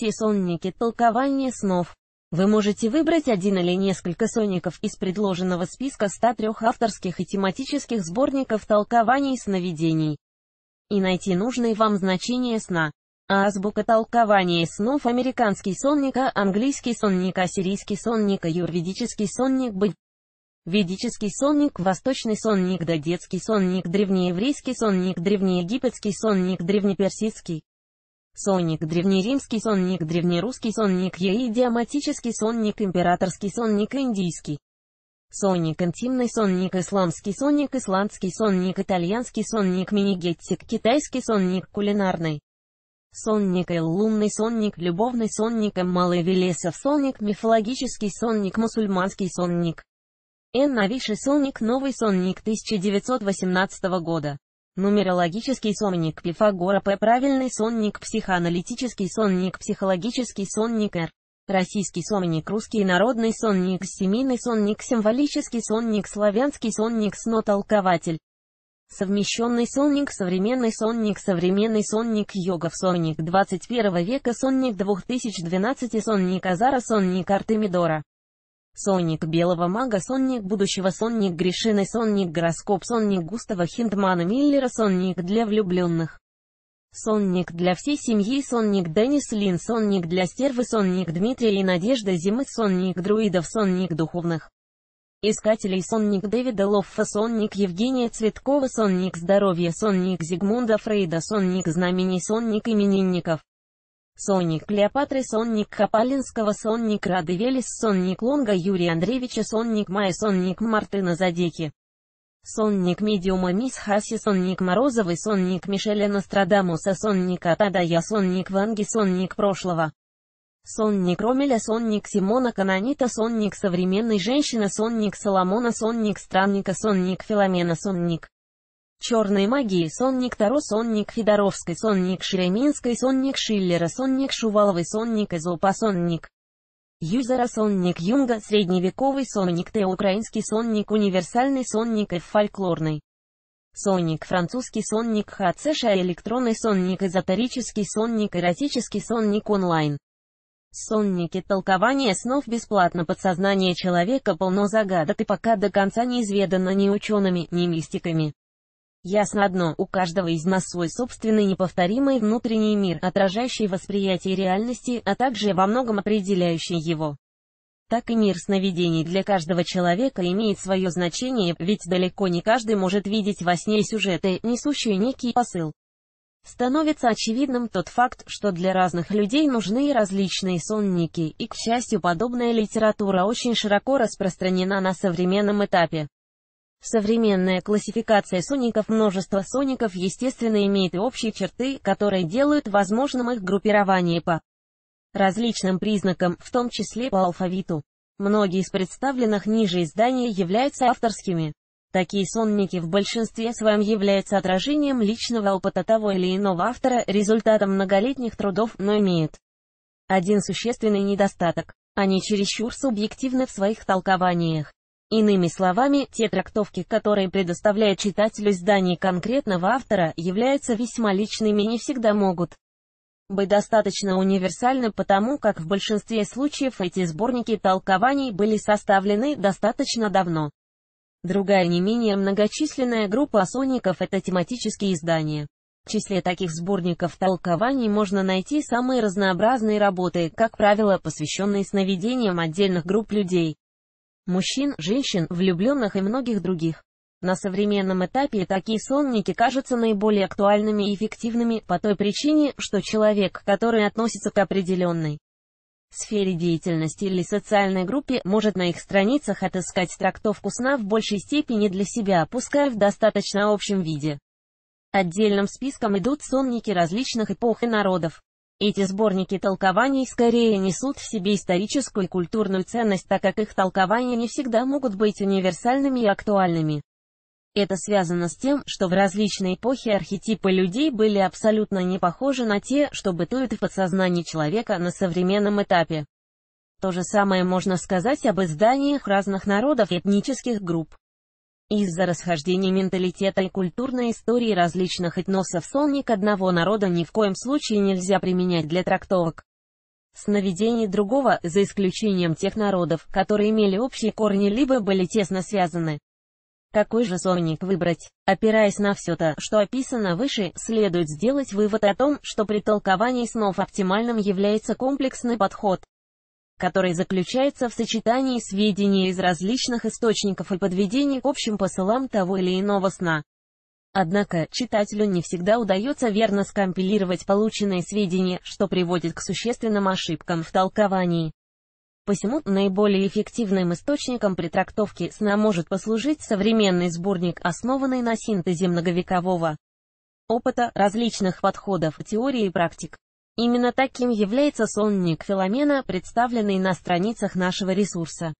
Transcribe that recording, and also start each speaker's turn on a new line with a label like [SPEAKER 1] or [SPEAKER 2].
[SPEAKER 1] всесонники толкование снов. Вы можете выбрать один или несколько сонников из предложенного списка 103 авторских и тематических сборников толкований сновидений и найти нужные вам значения сна. Азбука толкования снов американский сонника, английский сонника, сирийский сонника, юрведический сонник быть. Ведический сонник, восточный сонник, да детский сонник, древнееврейский сонник, древнеегипетский сонник, древнеперсидский. Сонник древнеримский сонник древнерусский сонник е идиоматический сонник императорский сонник индийский. Сонник интимный сонник исламский сонник исландский сонник итальянский сонник минигеттик китайский сонник кулинарный. Сонник Эл лунный сонник любовный сонник М малый велесов сонник мифологический сонник мусульманский сонник. Н новейший сонник новый сонник 1918 года. Нумерологический сонник Пифагора П. Правильный сонник Психоаналитический сонник Психологический сонник Р. Российский сонник Русский народный сонник Семейный сонник Символический сонник Славянский сонник сно Совмещенный сонник Современный сонник Современный сонник Йогов сонник 21 века Сонник 2012 Сонник Азара Сонник Артемидора Сонник Белого Мага, Сонник Будущего, Сонник Гришины, Сонник Гороскоп, Сонник Густава Хиндмана Миллера, Сонник для влюбленных. Сонник для всей семьи, Сонник Деннис Лин, Сонник для стервы, Сонник Дмитрия и Надежда Зимы, Сонник друидов, Сонник духовных. Искателей Сонник Дэвида Лоффа, Сонник Евгения Цветкова, Сонник здоровья, Сонник Зигмунда Фрейда, Сонник знамений, Сонник именинников. Сонник Клеопатры, Сонник Хапалинского, Сонник Рады Велес, Сонник Лонга Юрия Андреевича, Сонник Мая, Сонник Мартына Задеки. Сонник Медиума Мисс Хаси, Сонник Морозовый, Сонник Мишеля Нострадамуса, Сонник Атадая, Сонник Ванги, Сонник прошлого. Сонник Ромеля, Сонник Симона Канонита, Сонник Современной Женщины, Сонник Соломона, Сонник Странника, Сонник Филомена, Сонник. Черные магии, сонник Таро, сонник Федоровской, сонник Шереминской, сонник Шиллера, сонник Шуваловой, сонник Эзопа, сонник Юзера, сонник Юнга, средневековый сонник Т, украинский сонник, универсальный сонник Ф, фольклорный. Сонник, французский сонник Хацеша, электронный сонник, эзотерический сонник, эротический сонник онлайн. Сонники Толкование снов бесплатно подсознание человека полно загадок и пока до конца не изведано ни учеными, ни мистиками. Ясно одно, у каждого из нас свой собственный неповторимый внутренний мир, отражающий восприятие реальности, а также во многом определяющий его. Так и мир сновидений для каждого человека имеет свое значение, ведь далеко не каждый может видеть во сне сюжеты, несущие некий посыл. Становится очевидным тот факт, что для разных людей нужны различные сонники, и, к счастью, подобная литература очень широко распространена на современном этапе. Современная классификация соников множество соников естественно имеет общие черты, которые делают возможным их группирование по различным признакам, в том числе по алфавиту. Многие из представленных ниже изданий являются авторскими. Такие сонники в большинстве своем являются отражением личного опыта того или иного автора, результатом многолетних трудов, но имеют один существенный недостаток. Они чересчур субъективны в своих толкованиях. Иными словами, те трактовки, которые предоставляет читателю издание конкретного автора, являются весьма личными и не всегда могут быть достаточно универсальны, потому как в большинстве случаев эти сборники толкований были составлены достаточно давно. Другая не менее многочисленная группа соников – это тематические издания. В числе таких сборников толкований можно найти самые разнообразные работы, как правило, посвященные сновидениям отдельных групп людей мужчин, женщин, влюбленных и многих других. На современном этапе такие сонники кажутся наиболее актуальными и эффективными по той причине, что человек, который относится к определенной сфере деятельности или социальной группе, может на их страницах отыскать трактовку сна в большей степени для себя, пускай в достаточно общем виде. Отдельным списком идут сонники различных эпох и народов. Эти сборники толкований скорее несут в себе историческую и культурную ценность, так как их толкования не всегда могут быть универсальными и актуальными. Это связано с тем, что в различные эпохи архетипы людей были абсолютно не похожи на те, что бытуют в подсознании человека на современном этапе. То же самое можно сказать об изданиях разных народов и этнических групп. Из-за расхождения менталитета и культурной истории различных этносов солник одного народа ни в коем случае нельзя применять для трактовок сновидений другого, за исключением тех народов, которые имели общие корни либо были тесно связаны. Какой же сонник выбрать? Опираясь на все то, что описано выше, следует сделать вывод о том, что при толковании снов оптимальным является комплексный подход который заключается в сочетании сведений из различных источников и подведении к общим посылам того или иного сна. Однако, читателю не всегда удается верно скомпилировать полученные сведения, что приводит к существенным ошибкам в толковании. Посему, наиболее эффективным источником при трактовке сна может послужить современный сборник, основанный на синтезе многовекового опыта, различных подходов, теории и практик. Именно таким является сонник Филомена, представленный на страницах нашего ресурса.